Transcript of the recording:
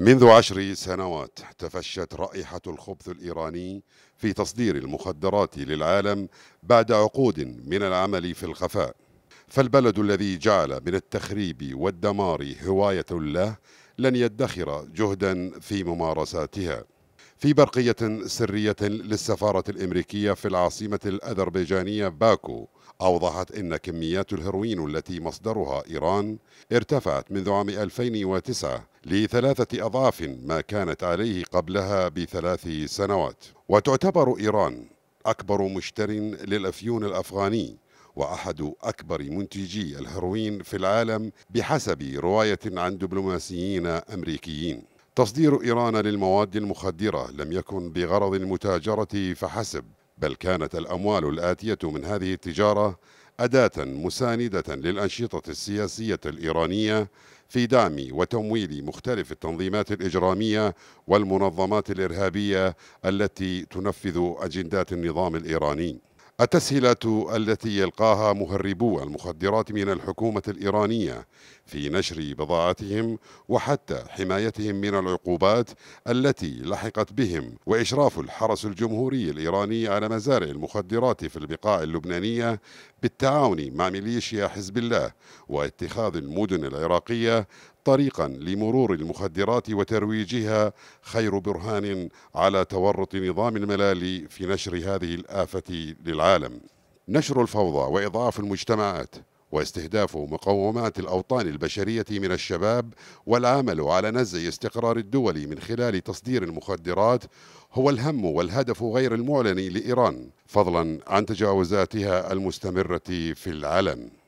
منذ عشر سنوات تفشت رائحة الخبث الإيراني في تصدير المخدرات للعالم بعد عقود من العمل في الخفاء فالبلد الذي جعل من التخريب والدمار هواية له لن يدخر جهدا في ممارساتها في برقية سرية للسفارة الأمريكية في العاصمة الأذربيجانية باكو أوضحت أن كميات الهيروين التي مصدرها إيران ارتفعت منذ عام 2009 لثلاثة أضعاف ما كانت عليه قبلها بثلاث سنوات وتعتبر إيران أكبر مشتر للأفيون الأفغاني وأحد أكبر منتجي الهيروين في العالم بحسب رواية عن دبلوماسيين أمريكيين تصدير إيران للمواد المخدرة لم يكن بغرض المتاجرة فحسب بل كانت الأموال الآتية من هذه التجارة أداة مساندة للأنشطة السياسية الإيرانية في دعم وتمويل مختلف التنظيمات الإجرامية والمنظمات الإرهابية التي تنفذ أجندات النظام الإيراني التسهيلات التي يلقاها مهربو المخدرات من الحكومة الإيرانية في نشر بضاعتهم وحتى حمايتهم من العقوبات التي لحقت بهم وإشراف الحرس الجمهوري الإيراني على مزارع المخدرات في البقاع اللبنانية بالتعاون مع ميليشيا حزب الله واتخاذ المدن العراقية طريقا لمرور المخدرات وترويجها خير برهان على تورط نظام الملالي في نشر هذه الآفة للعالم نشر الفوضى وإضعاف المجتمعات واستهداف مقومات الأوطان البشرية من الشباب والعمل على نزع استقرار الدول من خلال تصدير المخدرات هو الهم والهدف غير المعلن لإيران فضلا عن تجاوزاتها المستمرة في العلن